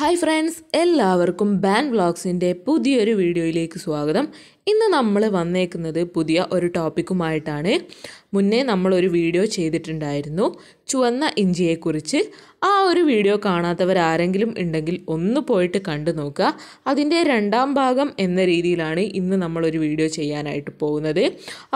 hi friends എല്ലാവർക്കും ബാൻ വ്ലോഗ്സിൻ്റെ പുതിയൊരു വീഡിയോയിലേക്ക് സ്വാഗതം ഇന്ന് നമ്മൾ വന്നേക്കുന്നത് പുതിയ ഒരു ടോപ്പിക്കുമായിട്ടാണ് മുന്നേ നമ്മളൊരു വീഡിയോ ചെയ്തിട്ടുണ്ടായിരുന്നു ചുവന്ന ഇഞ്ചിയെക്കുറിച്ച് ആ ഒരു വീഡിയോ കാണാത്തവരാരെങ്കിലും ഉണ്ടെങ്കിൽ ഒന്ന് പോയിട്ട് കണ്ടു നോക്കുക അതിൻ്റെ രണ്ടാം ഭാഗം എന്ന രീതിയിലാണ് ഇന്ന് നമ്മളൊരു വീഡിയോ ചെയ്യാനായിട്ട് പോകുന്നത്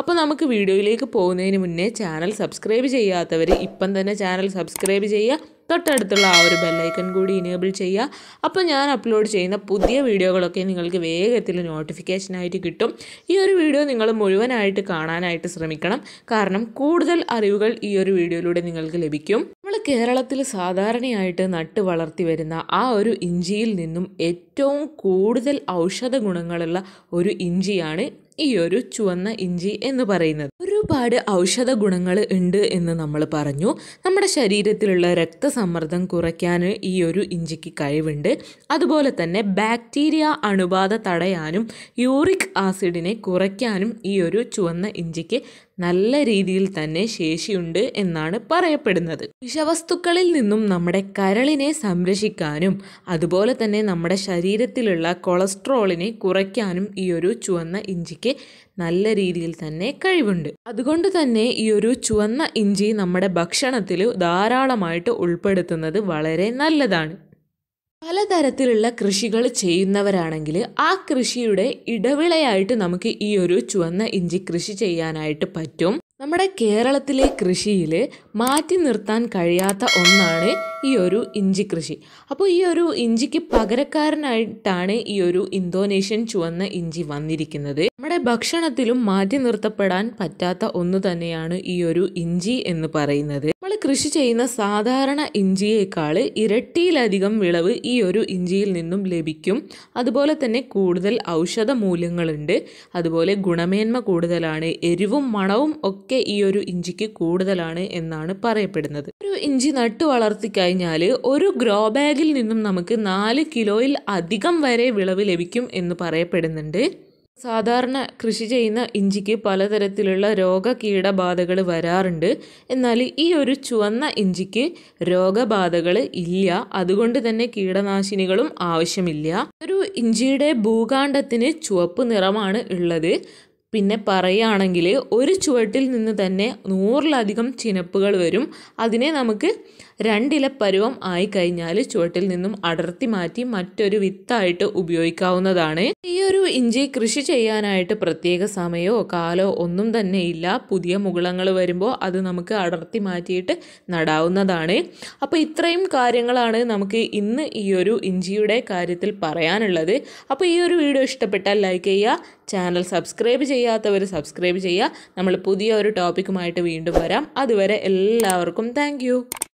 അപ്പോൾ നമുക്ക് വീഡിയോയിലേക്ക് പോകുന്നതിന് മുന്നേ ചാനൽ സബ്സ്ക്രൈബ് ചെയ്യാത്തവർ ഇപ്പം തന്നെ ചാനൽ സബ്സ്ക്രൈബ് ചെയ്യുക തൊട്ടടുത്തുള്ള ആ ഒരു ബെല്ലൈക്കൺ കൂടി ഇനേബിൾ ചെയ്യുക അപ്പോൾ ഞാൻ അപ്ലോഡ് ചെയ്യുന്ന പുതിയ വീഡിയോകളൊക്കെ നിങ്ങൾക്ക് വേഗത്തിൽ നോട്ടിഫിക്കേഷനായിട്ട് കിട്ടും ഈ ഒരു വീഡിയോ നിങ്ങൾ മുഴുവനായിട്ട് കാണാനായിട്ട് ശ്രമിക്കണം കാരണം കൂടുതൽ അറിവുകൾ ഈ ഒരു വീഡിയോയിലൂടെ നിങ്ങൾക്ക് ലഭിക്കും നമ്മൾ കേരളത്തിൽ സാധാരണയായിട്ട് നട്ട് വളർത്തി വരുന്ന ആ ഒരു ഇഞ്ചിയിൽ നിന്നും ഏറ്റവും കൂടുതൽ ഔഷധ ഗുണങ്ങളുള്ള ഒരു ഇഞ്ചിയാണ് ഈ ഒരു ചുവന്ന ഇഞ്ചി എന്ന് പറയുന്നത് ഒരുപാട് ഔഷധ ഗുണങ്ങൾ ഉണ്ട് എന്ന് നമ്മൾ പറഞ്ഞു നമ്മുടെ ശരീരത്തിലുള്ള രക്തസമ്മർദ്ദം കുറയ്ക്കാൻ ഈ ഒരു ഇഞ്ചിക്ക് കഴിവുണ്ട് അതുപോലെ തന്നെ ബാക്ടീരിയ അണുബാധ തടയാനും യൂറിക് ആസിഡിനെ കുറയ്ക്കാനും ഈ ഒരു ചുവന്ന ഇഞ്ചിക്ക് നല്ല രീതിയിൽ തന്നെ ശേഷിയുണ്ട് എന്നാണ് പറയപ്പെടുന്നത് വിഷവസ്തുക്കളിൽ നിന്നും നമ്മുടെ കരളിനെ സംരക്ഷിക്കാനും അതുപോലെ തന്നെ നമ്മുടെ ശരീരത്തിലുള്ള കൊളസ്ട്രോളിനെ കുറയ്ക്കാനും ഈ ഒരു ചുവന്ന ഇഞ്ചിക്ക് നല്ല രീതിയിൽ തന്നെ കഴിവുണ്ട് അതുകൊണ്ട് തന്നെ ഈ ഒരു ചുവന്ന ഇഞ്ചി നമ്മുടെ ഭക്ഷണത്തിൽ ധാരാളമായിട്ട് ഉൾപ്പെടുത്തുന്നത് വളരെ നല്ലതാണ് പലതരത്തിലുള്ള കൃഷികൾ ചെയ്യുന്നവരാണെങ്കിൽ ആ കൃഷിയുടെ ഇടവിളയായിട്ട് നമുക്ക് ഈ ഒരു ചുവന്ന ഇഞ്ചി കൃഷി ചെയ്യാനായിട്ട് പറ്റും നമ്മുടെ കേരളത്തിലെ കൃഷിയിൽ മാറ്റി നിർത്താൻ കഴിയാത്ത ഒന്നാണ് ഈ ഒരു ഇഞ്ചി കൃഷി അപ്പോൾ ഈ ഒരു ഇഞ്ചിക്ക് പകരക്കാരനായിട്ടാണ് ഈ ഒരു ഇന്തോനേഷ്യൻ ചുവന്ന ഇഞ്ചി വന്നിരിക്കുന്നത് നമ്മുടെ ഭക്ഷണത്തിലും മാറ്റി നിർത്തപ്പെടാൻ പറ്റാത്ത ഒന്ന് തന്നെയാണ് ഈ ഒരു ഇഞ്ചി എന്ന് പറയുന്നത് കൃഷി ചെയ്യുന്ന സാധാരണ ഇഞ്ചിയേക്കാൾ ഇരട്ടിയിലധികം വിളവ് ഈ ഒരു ഇഞ്ചിയിൽ നിന്നും ലഭിക്കും അതുപോലെ തന്നെ കൂടുതൽ ഔഷധ മൂല്യങ്ങളുണ്ട് അതുപോലെ ഗുണമേന്മ കൂടുതലാണ് എരിവും മണവും ഒക്കെ ഈ ഒരു ഇഞ്ചിക്ക് കൂടുതലാണ് എന്നാണ് പറയപ്പെടുന്നത് ഒരു ഇഞ്ചി നട്ടു വളർത്തിക്കഴിഞ്ഞാൽ ഒരു ഗ്രോ ബാഗിൽ നിന്നും നമുക്ക് നാല് കിലോയിൽ അധികം വരെ വിളവ് ലഭിക്കും എന്ന് പറയപ്പെടുന്നുണ്ട് സാധാരണ കൃഷി ചെയ്യുന്ന ഇഞ്ചിക്ക് പലതരത്തിലുള്ള രോഗ കീടബാധകൾ വരാറുണ്ട് എന്നാൽ ഈ ഒരു ചുവന്ന ഇഞ്ചിക്ക് രോഗബാധകൾ ഇല്ല അതുകൊണ്ട് തന്നെ കീടനാശിനികളും ആവശ്യമില്ല ഒരു ഇഞ്ചിയുടെ ഭൂകാണ്ഡത്തിന് ചുവപ്പ് നിറമാണ് ഉള്ളത് പിന്നെ പറയുകയാണെങ്കിൽ ഒരു ചുവട്ടിൽ നിന്ന് തന്നെ നൂറിലധികം ചിനപ്പുകൾ വരും അതിനെ നമുക്ക് രണ്ടില പരുവം ആയിക്കഴിഞ്ഞാൽ ചുവട്ടിൽ നിന്നും അടർത്തി മാറ്റി മറ്റൊരു വിത്തായിട്ട് ഉപയോഗിക്കാവുന്നതാണ് ഈ ഒരു ഇഞ്ചി കൃഷി ചെയ്യാനായിട്ട് പ്രത്യേക സമയമോ കാലോ ഒന്നും തന്നെ ഇല്ല പുതിയ മുകളങ്ങൾ വരുമ്പോൾ അത് നമുക്ക് അടർത്തി മാറ്റിയിട്ട് നടാവുന്നതാണ് അപ്പോൾ ഇത്രയും കാര്യങ്ങളാണ് നമുക്ക് ഇന്ന് ഈ ഒരു ഇഞ്ചിയുടെ കാര്യത്തിൽ പറയാനുള്ളത് അപ്പോൾ ഈ ഒരു വീഡിയോ ഇഷ്ടപ്പെട്ടാൽ ലൈക്ക് ചെയ്യുക ചാനൽ സബ്സ്ക്രൈബ് ചെയ്യാത്തവർ സബ്സ്ക്രൈബ് ചെയ്യുക നമ്മൾ പുതിയ ഒരു ടോപ്പിക്കുമായിട്ട് വീണ്ടും വരാം അതുവരെ എല്ലാവർക്കും താങ്ക്